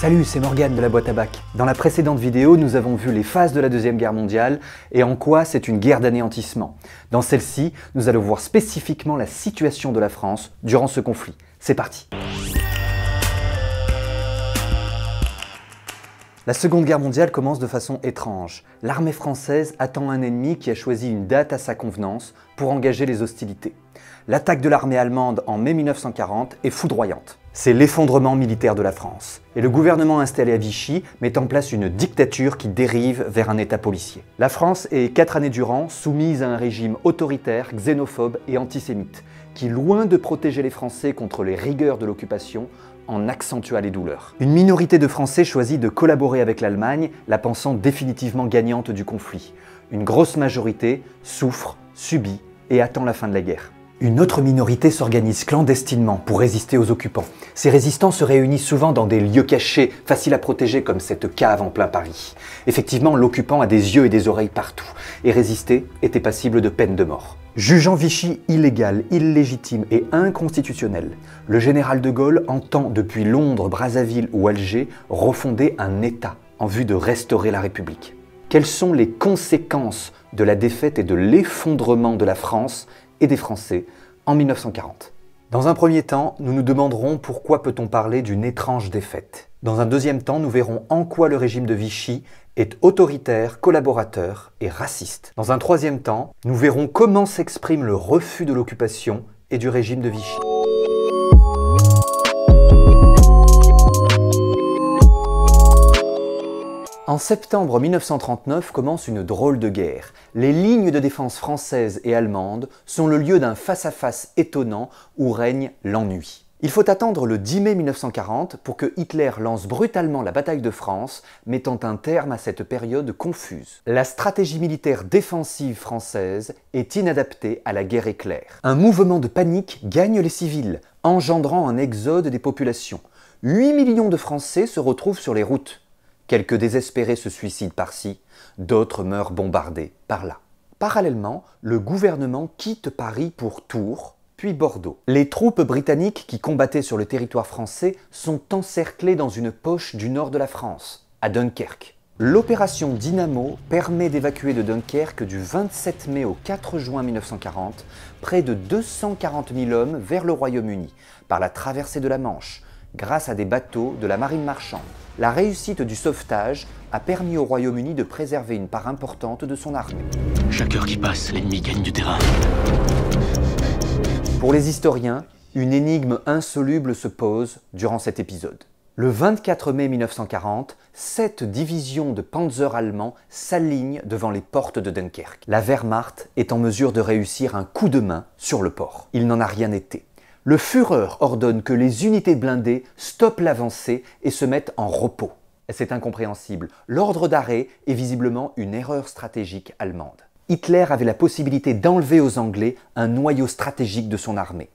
Salut, c'est Morgane de la boîte à bac. Dans la précédente vidéo, nous avons vu les phases de la Deuxième Guerre mondiale et en quoi c'est une guerre d'anéantissement. Dans celle-ci, nous allons voir spécifiquement la situation de la France durant ce conflit. C'est parti La Seconde Guerre mondiale commence de façon étrange. L'armée française attend un ennemi qui a choisi une date à sa convenance pour engager les hostilités. L'attaque de l'armée allemande en mai 1940 est foudroyante. C'est l'effondrement militaire de la France, et le gouvernement installé à Vichy met en place une dictature qui dérive vers un État policier. La France est, quatre années durant, soumise à un régime autoritaire, xénophobe et antisémite, qui, loin de protéger les Français contre les rigueurs de l'occupation, en accentua les douleurs. Une minorité de Français choisit de collaborer avec l'Allemagne, la pensant définitivement gagnante du conflit. Une grosse majorité souffre, subit et attend la fin de la guerre. Une autre minorité s'organise clandestinement pour résister aux occupants. Ces résistants se réunissent souvent dans des lieux cachés, faciles à protéger comme cette cave en plein Paris. Effectivement, l'occupant a des yeux et des oreilles partout, et résister était passible de peine de mort. Jugeant Vichy illégal, illégitime et inconstitutionnel, le général de Gaulle entend depuis Londres, Brazzaville ou Alger refonder un État en vue de restaurer la République. Quelles sont les conséquences de la défaite et de l'effondrement de la France et des Français en 1940. Dans un premier temps, nous nous demanderons pourquoi peut-on parler d'une étrange défaite. Dans un deuxième temps, nous verrons en quoi le régime de Vichy est autoritaire, collaborateur et raciste. Dans un troisième temps, nous verrons comment s'exprime le refus de l'occupation et du régime de Vichy. En septembre 1939 commence une drôle de guerre. Les lignes de défense françaises et allemandes sont le lieu d'un face-à-face étonnant où règne l'ennui. Il faut attendre le 10 mai 1940 pour que Hitler lance brutalement la bataille de France, mettant un terme à cette période confuse. La stratégie militaire défensive française est inadaptée à la guerre éclair. Un mouvement de panique gagne les civils, engendrant un exode des populations. 8 millions de Français se retrouvent sur les routes. Quelques désespérés se suicident par-ci, d'autres meurent bombardés par-là. Parallèlement, le gouvernement quitte Paris pour Tours, puis Bordeaux. Les troupes britanniques qui combattaient sur le territoire français sont encerclées dans une poche du nord de la France, à Dunkerque. L'opération Dynamo permet d'évacuer de Dunkerque du 27 mai au 4 juin 1940 près de 240 000 hommes vers le Royaume-Uni par la traversée de la Manche, grâce à des bateaux de la marine marchande. La réussite du sauvetage a permis au Royaume-Uni de préserver une part importante de son armée. Chaque heure qui passe, l'ennemi gagne du terrain. Pour les historiens, une énigme insoluble se pose durant cet épisode. Le 24 mai 1940, sept divisions de Panzer allemands s'alignent devant les portes de Dunkerque. La Wehrmacht est en mesure de réussir un coup de main sur le port. Il n'en a rien été le Führer ordonne que les unités blindées stoppent l'avancée et se mettent en repos. C'est incompréhensible. L'ordre d'arrêt est visiblement une erreur stratégique allemande. Hitler avait la possibilité d'enlever aux Anglais un noyau stratégique de son armée.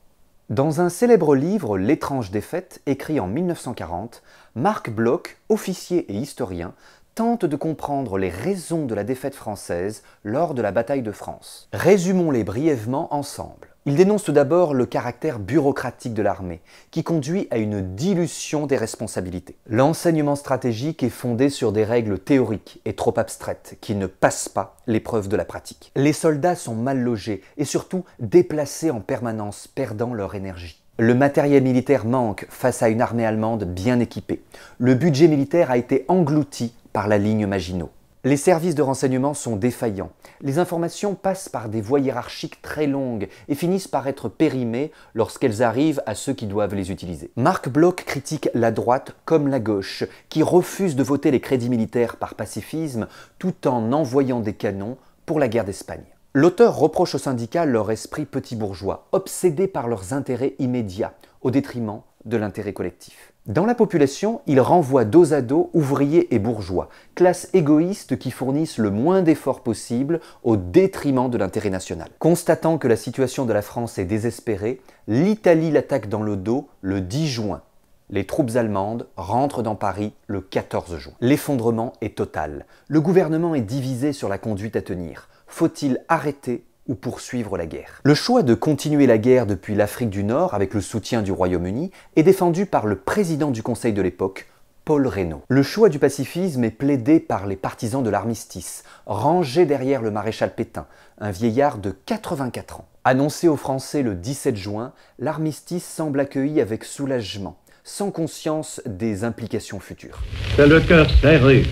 Dans un célèbre livre, L'étrange défaite, écrit en 1940, Marc Bloch, officier et historien, tente de comprendre les raisons de la défaite française lors de la bataille de France. Résumons-les brièvement ensemble. Il dénonce tout d'abord le caractère bureaucratique de l'armée, qui conduit à une dilution des responsabilités. L'enseignement stratégique est fondé sur des règles théoriques et trop abstraites, qui ne passent pas l'épreuve de la pratique. Les soldats sont mal logés et surtout déplacés en permanence, perdant leur énergie. Le matériel militaire manque face à une armée allemande bien équipée. Le budget militaire a été englouti par la ligne Maginot. Les services de renseignement sont défaillants. Les informations passent par des voies hiérarchiques très longues et finissent par être périmées lorsqu'elles arrivent à ceux qui doivent les utiliser. Marc Bloch critique la droite comme la gauche, qui refuse de voter les crédits militaires par pacifisme tout en envoyant des canons pour la guerre d'Espagne. L'auteur reproche aux syndicats leur esprit petit bourgeois, obsédé par leurs intérêts immédiats, au détriment de l'intérêt collectif. Dans la population, il renvoie dos à dos ouvriers et bourgeois, classe égoïste qui fournissent le moins d'efforts possible au détriment de l'intérêt national. Constatant que la situation de la France est désespérée, l'Italie l'attaque dans le dos le 10 juin. Les troupes allemandes rentrent dans Paris le 14 juin. L'effondrement est total. Le gouvernement est divisé sur la conduite à tenir. Faut-il arrêter ou poursuivre la guerre. Le choix de continuer la guerre depuis l'Afrique du Nord avec le soutien du Royaume-Uni est défendu par le président du Conseil de l'époque, Paul Reynaud. Le choix du pacifisme est plaidé par les partisans de l'armistice, rangés derrière le maréchal Pétain, un vieillard de 84 ans. Annoncé aux Français le 17 juin, l'armistice semble accueilli avec soulagement sans conscience des implications futures. C'est le cœur serré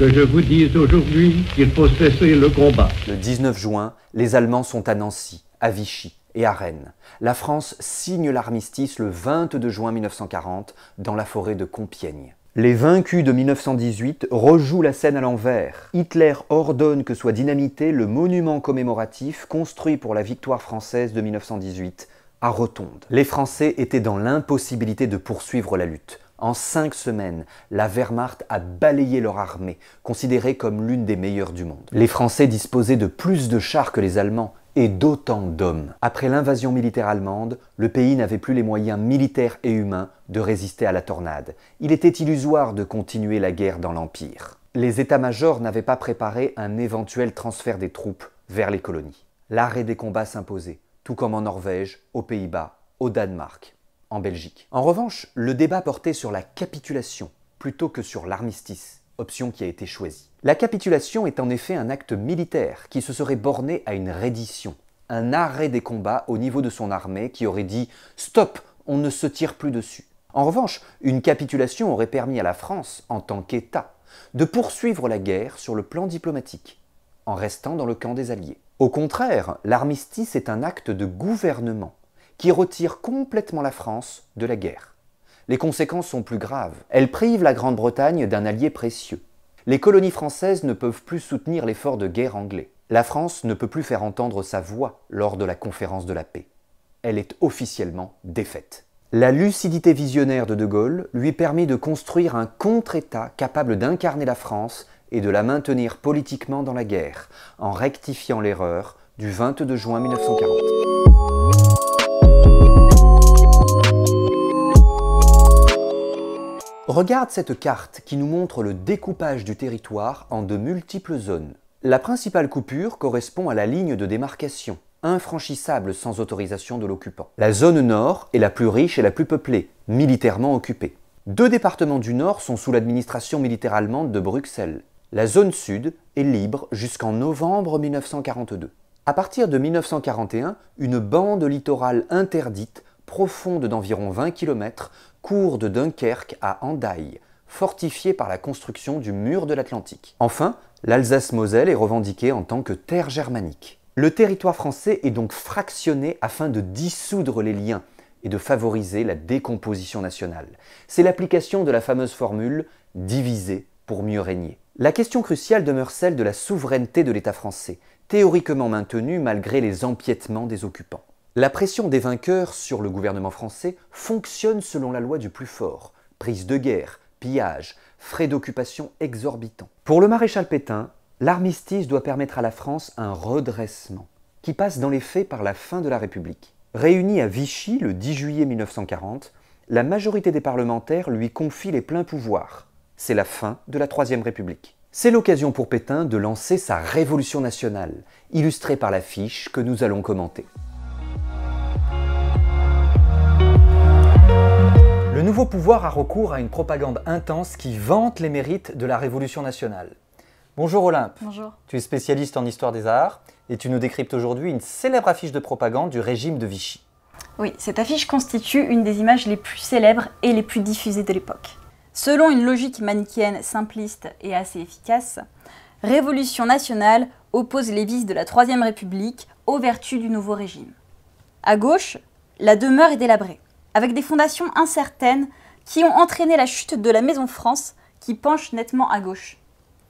que je vous dise aujourd'hui qu'il faut cesser le combat. Le 19 juin, les Allemands sont à Nancy, à Vichy et à Rennes. La France signe l'armistice le 22 juin 1940 dans la forêt de Compiègne. Les vaincus de 1918 rejouent la scène à l'envers. Hitler ordonne que soit dynamité le monument commémoratif construit pour la victoire française de 1918 à Rotonde. Les Français étaient dans l'impossibilité de poursuivre la lutte. En cinq semaines, la Wehrmacht a balayé leur armée, considérée comme l'une des meilleures du monde. Les Français disposaient de plus de chars que les Allemands et d'autant d'hommes. Après l'invasion militaire allemande, le pays n'avait plus les moyens militaires et humains de résister à la tornade. Il était illusoire de continuer la guerre dans l'Empire. Les états-majors n'avaient pas préparé un éventuel transfert des troupes vers les colonies. L'arrêt des combats s'imposait tout comme en Norvège, aux Pays-Bas, au Danemark, en Belgique. En revanche, le débat portait sur la capitulation plutôt que sur l'armistice, option qui a été choisie. La capitulation est en effet un acte militaire qui se serait borné à une reddition, un arrêt des combats au niveau de son armée qui aurait dit Stop, on ne se tire plus dessus. En revanche, une capitulation aurait permis à la France, en tant qu'État, de poursuivre la guerre sur le plan diplomatique, en restant dans le camp des Alliés. Au contraire, l'armistice est un acte de gouvernement qui retire complètement la France de la guerre. Les conséquences sont plus graves. Elles privent la Grande-Bretagne d'un allié précieux. Les colonies françaises ne peuvent plus soutenir l'effort de guerre anglais. La France ne peut plus faire entendre sa voix lors de la conférence de la paix. Elle est officiellement défaite. La lucidité visionnaire de De Gaulle lui permet de construire un contre-État capable d'incarner la France et de la maintenir politiquement dans la guerre, en rectifiant l'erreur du 22 juin 1940. Regarde cette carte qui nous montre le découpage du territoire en de multiples zones. La principale coupure correspond à la ligne de démarcation, infranchissable sans autorisation de l'occupant. La zone nord est la plus riche et la plus peuplée, militairement occupée. Deux départements du nord sont sous l'administration militaire allemande de Bruxelles, la zone sud est libre jusqu'en novembre 1942. À partir de 1941, une bande littorale interdite, profonde d'environ 20 km, court de Dunkerque à Hendaye, fortifiée par la construction du mur de l'Atlantique. Enfin, l'Alsace-Moselle est revendiquée en tant que terre germanique. Le territoire français est donc fractionné afin de dissoudre les liens et de favoriser la décomposition nationale. C'est l'application de la fameuse formule diviser pour mieux régner. La question cruciale demeure celle de la souveraineté de l'État français, théoriquement maintenue malgré les empiétements des occupants. La pression des vainqueurs sur le gouvernement français fonctionne selon la loi du plus fort, prise de guerre, pillage, frais d'occupation exorbitants. Pour le maréchal Pétain, l'armistice doit permettre à la France un redressement, qui passe dans les faits par la fin de la République. Réunie à Vichy le 10 juillet 1940, la majorité des parlementaires lui confie les pleins pouvoirs, c'est la fin de la Troisième République. C'est l'occasion pour Pétain de lancer sa révolution nationale, illustrée par l'affiche que nous allons commenter. Le nouveau pouvoir a recours à une propagande intense qui vante les mérites de la Révolution nationale. Bonjour Olympe. Bonjour. Tu es spécialiste en histoire des arts et tu nous décryptes aujourd'hui une célèbre affiche de propagande du régime de Vichy. Oui, cette affiche constitue une des images les plus célèbres et les plus diffusées de l'époque. Selon une logique manichéenne simpliste et assez efficace, Révolution nationale oppose les vices de la Troisième République aux vertus du nouveau régime. À gauche, la demeure est délabrée, avec des fondations incertaines qui ont entraîné la chute de la Maison France qui penche nettement à gauche.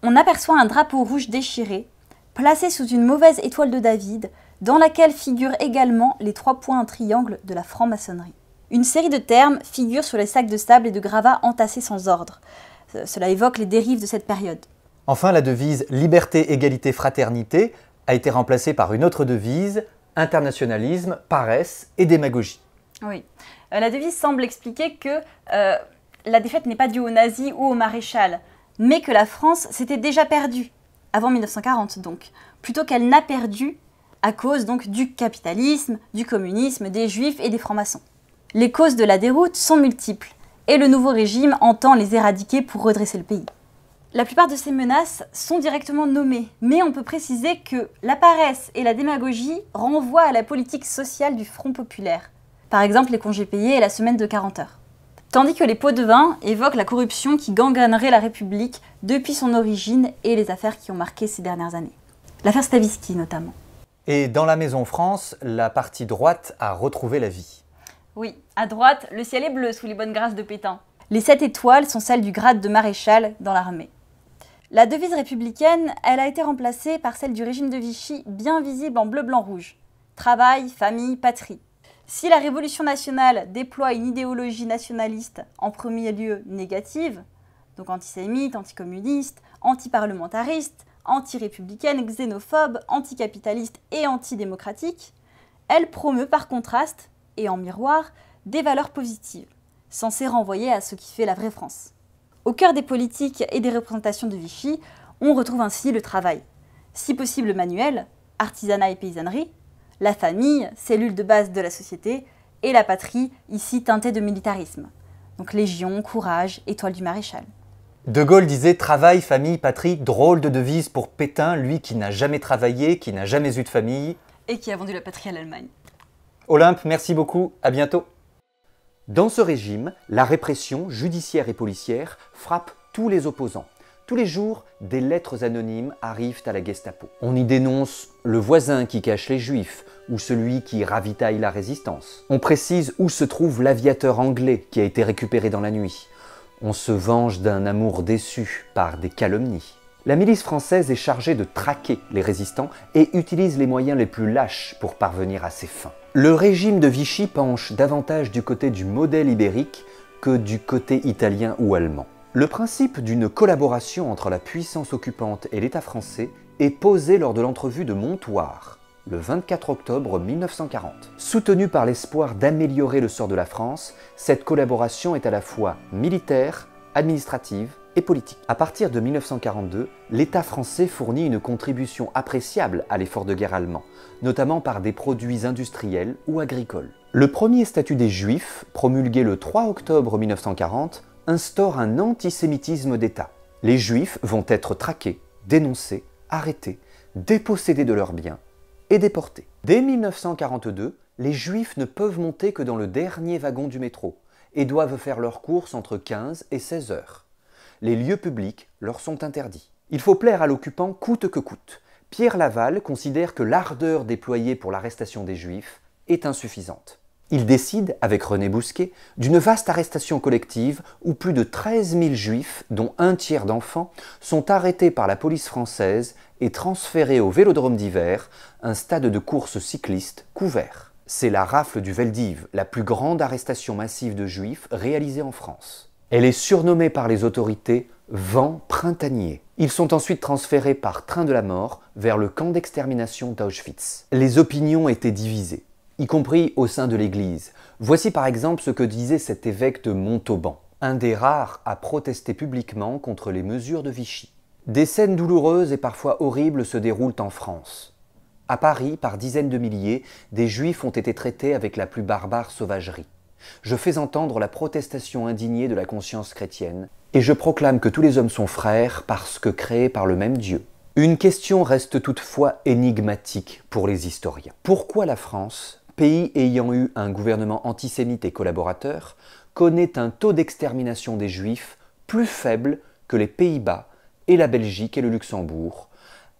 On aperçoit un drapeau rouge déchiré, placé sous une mauvaise étoile de David, dans laquelle figurent également les trois points en triangle de la franc-maçonnerie. Une série de termes figure sur les sacs de sable et de gravats entassés sans ordre. Cela évoque les dérives de cette période. Enfin, la devise liberté, égalité, fraternité a été remplacée par une autre devise, internationalisme, paresse et démagogie. Oui. Euh, la devise semble expliquer que euh, la défaite n'est pas due aux nazis ou aux maréchal, mais que la France s'était déjà perdue, avant 1940 donc, plutôt qu'elle n'a perdu à cause donc du capitalisme, du communisme, des juifs et des francs-maçons. Les causes de la déroute sont multiples et le nouveau régime entend les éradiquer pour redresser le pays. La plupart de ces menaces sont directement nommées, mais on peut préciser que la paresse et la démagogie renvoient à la politique sociale du Front populaire, par exemple les congés payés et la semaine de 40 heures. Tandis que les pots de vin évoquent la corruption qui gangrènerait la République depuis son origine et les affaires qui ont marqué ces dernières années. L'affaire Stavisky notamment. Et dans la Maison France, la partie droite a retrouvé la vie. Oui, à droite, le ciel est bleu sous les bonnes grâces de Pétain. Les sept étoiles sont celles du grade de maréchal dans l'armée. La devise républicaine, elle a été remplacée par celle du régime de Vichy, bien visible en bleu, blanc, rouge. Travail, famille, patrie. Si la Révolution nationale déploie une idéologie nationaliste, en premier lieu négative, donc antisémite, anticommuniste, antiparlementariste, antirépublicaine, xénophobe, anticapitaliste et antidémocratique, elle promeut par contraste et en miroir, des valeurs positives, censées renvoyer à ce qui fait la vraie France. Au cœur des politiques et des représentations de Vichy, on retrouve ainsi le travail, si possible manuel, artisanat et paysannerie, la famille, cellule de base de la société, et la patrie, ici teintée de militarisme. Donc Légion, Courage, Étoile du Maréchal. De Gaulle disait Travail, famille, patrie, drôle de devise pour Pétain, lui qui n'a jamais travaillé, qui n'a jamais eu de famille. Et qui a vendu la patrie à l'Allemagne. Olympe, merci beaucoup, à bientôt. Dans ce régime, la répression judiciaire et policière frappe tous les opposants. Tous les jours, des lettres anonymes arrivent à la Gestapo. On y dénonce le voisin qui cache les juifs ou celui qui ravitaille la résistance. On précise où se trouve l'aviateur anglais qui a été récupéré dans la nuit. On se venge d'un amour déçu par des calomnies. La milice française est chargée de traquer les résistants et utilise les moyens les plus lâches pour parvenir à ses fins. Le régime de Vichy penche davantage du côté du modèle ibérique que du côté italien ou allemand. Le principe d'une collaboration entre la puissance occupante et l'État français est posé lors de l'entrevue de Montoire, le 24 octobre 1940. Soutenue par l'espoir d'améliorer le sort de la France, cette collaboration est à la fois militaire, administrative politique. À partir de 1942, l'État français fournit une contribution appréciable à l'effort de guerre allemand, notamment par des produits industriels ou agricoles. Le premier statut des Juifs, promulgué le 3 octobre 1940, instaure un antisémitisme d'État. Les Juifs vont être traqués, dénoncés, arrêtés, dépossédés de leurs biens et déportés. Dès 1942, les Juifs ne peuvent monter que dans le dernier wagon du métro et doivent faire leurs courses entre 15 et 16 heures les lieux publics leur sont interdits. Il faut plaire à l'occupant coûte que coûte. Pierre Laval considère que l'ardeur déployée pour l'arrestation des Juifs est insuffisante. Il décide, avec René Bousquet, d'une vaste arrestation collective où plus de 13 000 juifs, dont un tiers d'enfants, sont arrêtés par la police française et transférés au Vélodrome d'hiver, un stade de course cycliste couvert. C'est la rafle du Veldiv, la plus grande arrestation massive de juifs réalisée en France. Elle est surnommée par les autorités vent printanier. Ils sont ensuite transférés par train de la mort vers le camp d'extermination d'Auschwitz. Les opinions étaient divisées, y compris au sein de l'Église. Voici par exemple ce que disait cet évêque de Montauban, un des rares à protester publiquement contre les mesures de Vichy. Des scènes douloureuses et parfois horribles se déroulent en France. À Paris, par dizaines de milliers, des juifs ont été traités avec la plus barbare sauvagerie. Je fais entendre la protestation indignée de la conscience chrétienne, et je proclame que tous les hommes sont frères parce que créés par le même Dieu. Une question reste toutefois énigmatique pour les historiens. Pourquoi la France, pays ayant eu un gouvernement antisémite et collaborateur, connaît un taux d'extermination des Juifs plus faible que les Pays-Bas et la Belgique et le Luxembourg,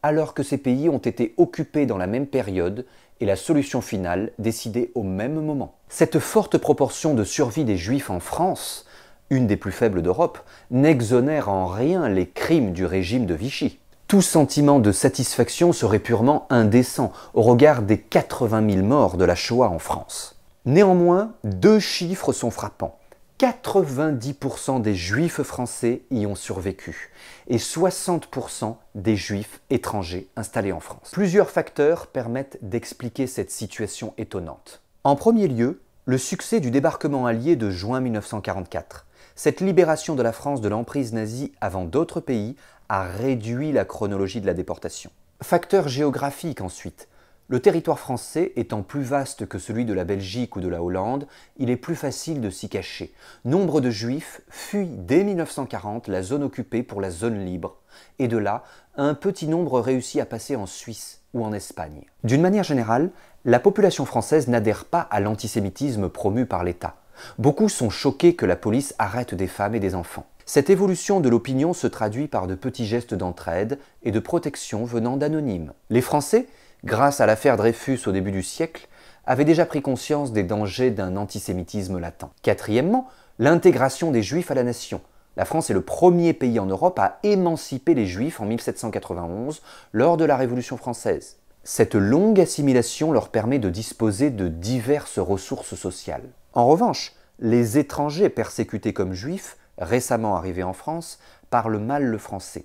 alors que ces pays ont été occupés dans la même période et la solution finale décidée au même moment. Cette forte proportion de survie des Juifs en France, une des plus faibles d'Europe, n'exonère en rien les crimes du régime de Vichy. Tout sentiment de satisfaction serait purement indécent au regard des 80 000 morts de la Shoah en France. Néanmoins, deux chiffres sont frappants. 90% des juifs français y ont survécu et 60% des juifs étrangers installés en France. Plusieurs facteurs permettent d'expliquer cette situation étonnante. En premier lieu, le succès du débarquement allié de juin 1944. Cette libération de la France de l'emprise nazie avant d'autres pays a réduit la chronologie de la déportation. Facteur géographique ensuite. Le territoire français étant plus vaste que celui de la Belgique ou de la Hollande, il est plus facile de s'y cacher. Nombre de Juifs fuient dès 1940 la zone occupée pour la zone libre, et de là, un petit nombre réussit à passer en Suisse ou en Espagne. D'une manière générale, la population française n'adhère pas à l'antisémitisme promu par l'État. Beaucoup sont choqués que la police arrête des femmes et des enfants. Cette évolution de l'opinion se traduit par de petits gestes d'entraide et de protection venant d'anonymes. Les Français grâce à l'affaire Dreyfus au début du siècle, avait déjà pris conscience des dangers d'un antisémitisme latent. Quatrièmement, l'intégration des Juifs à la nation. La France est le premier pays en Europe à émanciper les Juifs en 1791 lors de la Révolution française. Cette longue assimilation leur permet de disposer de diverses ressources sociales. En revanche, les étrangers persécutés comme juifs, récemment arrivés en France, parlent mal le français.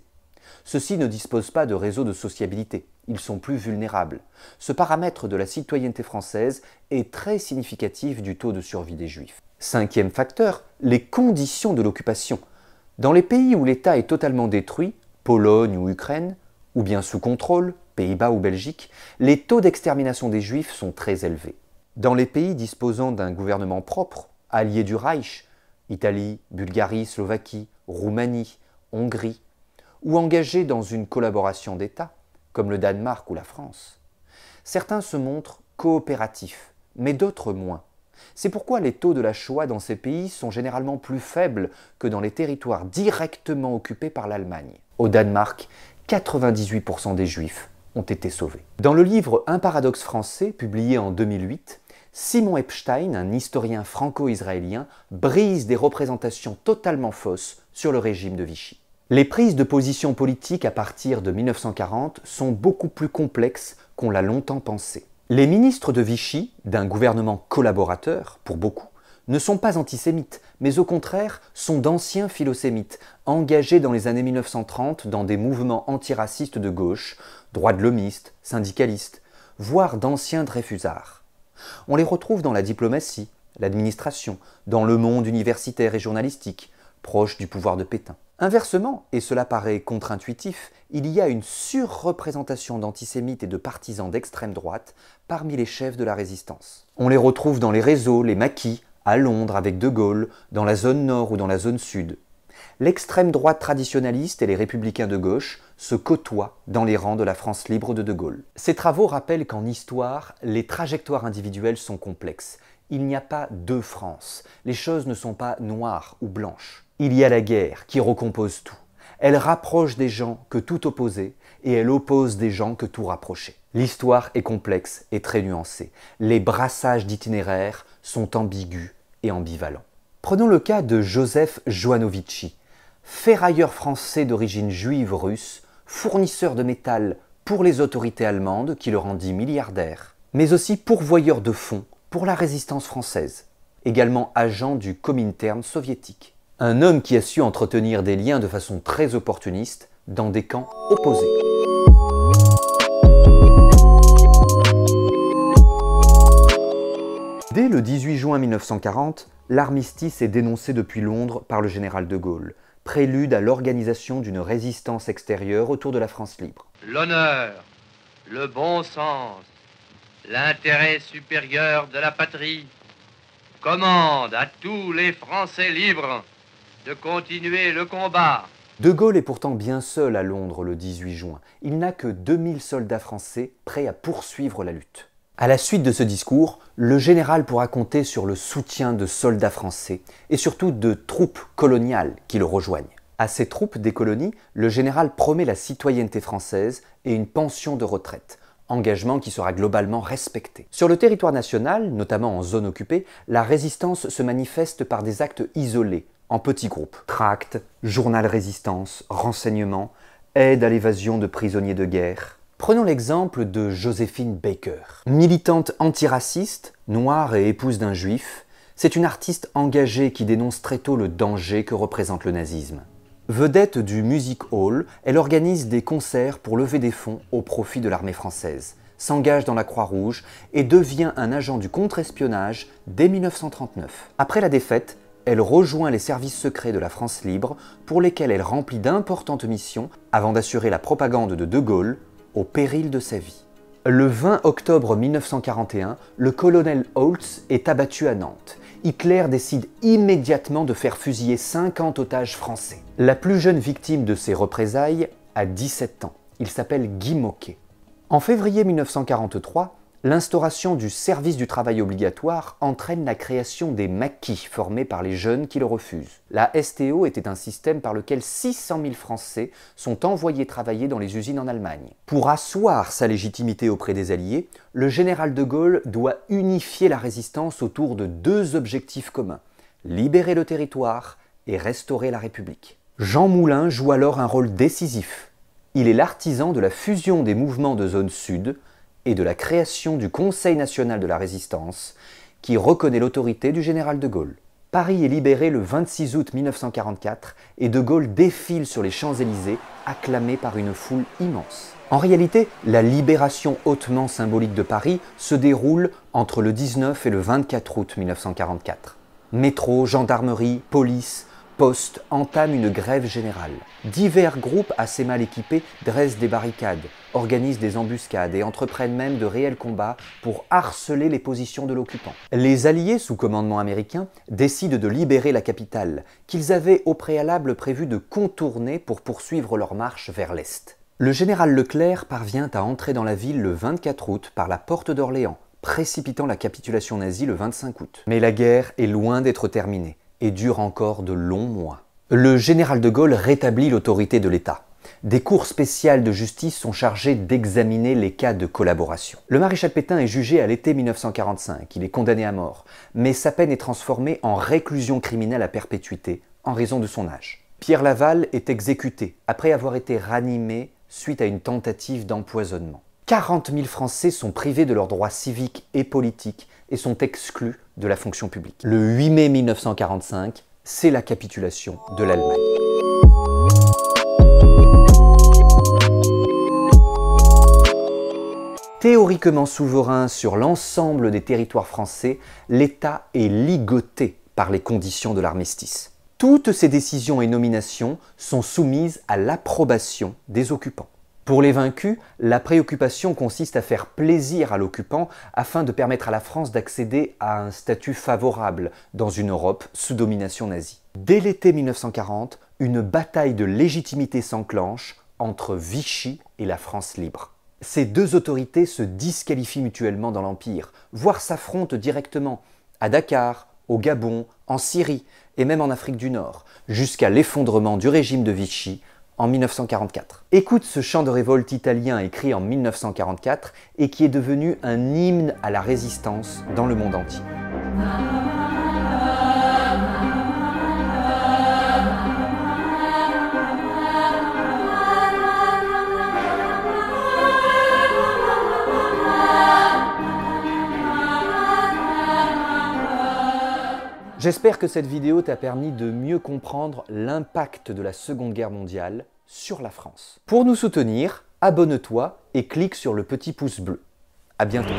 Ceux-ci ne disposent pas de réseaux de sociabilité ils sont plus vulnérables. Ce paramètre de la citoyenneté française est très significatif du taux de survie des Juifs. Cinquième facteur, les conditions de l'occupation. Dans les pays où l'État est totalement détruit, Pologne ou Ukraine, ou bien sous contrôle, Pays-Bas ou Belgique, les taux d'extermination des Juifs sont très élevés. Dans les pays disposant d'un gouvernement propre, allié du Reich, Italie, Bulgarie, Slovaquie, Roumanie, Hongrie, ou engagés dans une collaboration d'État, comme le Danemark ou la France. Certains se montrent coopératifs, mais d'autres moins. C'est pourquoi les taux de la Shoah dans ces pays sont généralement plus faibles que dans les territoires directement occupés par l'Allemagne. Au Danemark, 98% des Juifs ont été sauvés. Dans le livre Un paradoxe français, publié en 2008, Simon Epstein, un historien franco-israélien, brise des représentations totalement fausses sur le régime de Vichy. Les prises de position politique à partir de 1940 sont beaucoup plus complexes qu'on l'a longtemps pensé. Les ministres de Vichy, d'un gouvernement collaborateur, pour beaucoup, ne sont pas antisémites, mais au contraire sont d'anciens philosémites, engagés dans les années 1930 dans des mouvements antiracistes de gauche, droits de l'homiste, syndicalistes, voire d'anciens Dreyfusards. On les retrouve dans la diplomatie, l'administration, dans le monde universitaire et journalistique, proche du pouvoir de Pétain. Inversement, et cela paraît contre-intuitif, il y a une surreprésentation d'antisémites et de partisans d'extrême droite parmi les chefs de la résistance. On les retrouve dans les réseaux, les maquis, à Londres avec De Gaulle, dans la zone nord ou dans la zone sud. L'extrême droite traditionnaliste et les républicains de gauche se côtoient dans les rangs de la France libre de De Gaulle. Ces travaux rappellent qu'en histoire, les trajectoires individuelles sont complexes. Il n'y a pas deux France. Les choses ne sont pas noires ou blanches. Il y a la guerre qui recompose tout. Elle rapproche des gens que tout opposait et elle oppose des gens que tout rapprochait. L'histoire est complexe et très nuancée. Les brassages d'itinéraires sont ambigus et ambivalents. Prenons le cas de Joseph Joanovici, ferrailleur français d'origine juive russe, fournisseur de métal pour les autorités allemandes qui le rendit milliardaire, mais aussi pourvoyeur de fonds pour la résistance française, également agent du Comintern soviétique. Un homme qui a su entretenir des liens de façon très opportuniste dans des camps opposés. Dès le 18 juin 1940, l'armistice est dénoncé depuis Londres par le général de Gaulle, prélude à l'organisation d'une résistance extérieure autour de la France libre. L'honneur, le bon sens, l'intérêt supérieur de la patrie commandent à tous les Français libres de continuer le combat. De Gaulle est pourtant bien seul à Londres le 18 juin. Il n'a que 2000 soldats français prêts à poursuivre la lutte. À la suite de ce discours, le général pourra compter sur le soutien de soldats français et surtout de troupes coloniales qui le rejoignent. À ces troupes des colonies, le général promet la citoyenneté française et une pension de retraite, engagement qui sera globalement respecté. Sur le territoire national, notamment en zone occupée, la résistance se manifeste par des actes isolés, en petits groupes. Tracts, journal résistance, renseignements, aide à l'évasion de prisonniers de guerre. Prenons l'exemple de Joséphine Baker. Militante antiraciste, noire et épouse d'un juif, c'est une artiste engagée qui dénonce très tôt le danger que représente le nazisme. Vedette du Music Hall, elle organise des concerts pour lever des fonds au profit de l'armée française, s'engage dans la Croix-Rouge et devient un agent du contre-espionnage dès 1939. Après la défaite, elle rejoint les services secrets de la France libre pour lesquels elle remplit d'importantes missions avant d'assurer la propagande de De Gaulle au péril de sa vie. Le 20 octobre 1941, le colonel Holtz est abattu à Nantes. Hitler décide immédiatement de faire fusiller 50 otages français. La plus jeune victime de ces représailles a 17 ans. Il s'appelle Guy Moquet. En février 1943, L'instauration du service du travail obligatoire entraîne la création des maquis formés par les jeunes qui le refusent. La STO était un système par lequel 600 000 Français sont envoyés travailler dans les usines en Allemagne. Pour asseoir sa légitimité auprès des Alliés, le général de Gaulle doit unifier la résistance autour de deux objectifs communs, libérer le territoire et restaurer la République. Jean Moulin joue alors un rôle décisif. Il est l'artisan de la fusion des mouvements de zone sud, et de la création du Conseil national de la résistance, qui reconnaît l'autorité du général de Gaulle. Paris est libéré le 26 août 1944 et De Gaulle défile sur les Champs-Élysées, acclamé par une foule immense. En réalité, la libération hautement symbolique de Paris se déroule entre le 19 et le 24 août 1944. Métro, gendarmerie, police Poste entame une grève générale. Divers groupes assez mal équipés dressent des barricades, organisent des embuscades et entreprennent même de réels combats pour harceler les positions de l'occupant. Les alliés sous commandement américain décident de libérer la capitale, qu'ils avaient au préalable prévu de contourner pour poursuivre leur marche vers l'Est. Le général Leclerc parvient à entrer dans la ville le 24 août par la porte d'Orléans, précipitant la capitulation nazie le 25 août. Mais la guerre est loin d'être terminée et dure encore de longs mois. Le général de Gaulle rétablit l'autorité de l'État. Des cours spéciales de justice sont chargées d'examiner les cas de collaboration. Le maréchal Pétain est jugé à l'été 1945, il est condamné à mort, mais sa peine est transformée en réclusion criminelle à perpétuité en raison de son âge. Pierre Laval est exécuté après avoir été ranimé suite à une tentative d'empoisonnement. 40 000 Français sont privés de leurs droits civiques et politiques et sont exclus de la fonction publique. Le 8 mai 1945, c'est la capitulation de l'Allemagne. Théoriquement souverain sur l'ensemble des territoires français, l'État est ligoté par les conditions de l'armistice. Toutes ces décisions et nominations sont soumises à l'approbation des occupants. Pour les vaincus, la préoccupation consiste à faire plaisir à l'occupant afin de permettre à la France d'accéder à un statut favorable dans une Europe sous domination nazie. Dès l'été 1940, une bataille de légitimité s'enclenche entre Vichy et la France libre. Ces deux autorités se disqualifient mutuellement dans l'Empire, voire s'affrontent directement, à Dakar, au Gabon, en Syrie et même en Afrique du Nord, jusqu'à l'effondrement du régime de Vichy en 1944. Écoute ce chant de révolte italien écrit en 1944 et qui est devenu un hymne à la résistance dans le monde entier. J'espère que cette vidéo t'a permis de mieux comprendre l'impact de la Seconde Guerre mondiale sur la France. Pour nous soutenir, abonne-toi et clique sur le petit pouce bleu. À bientôt.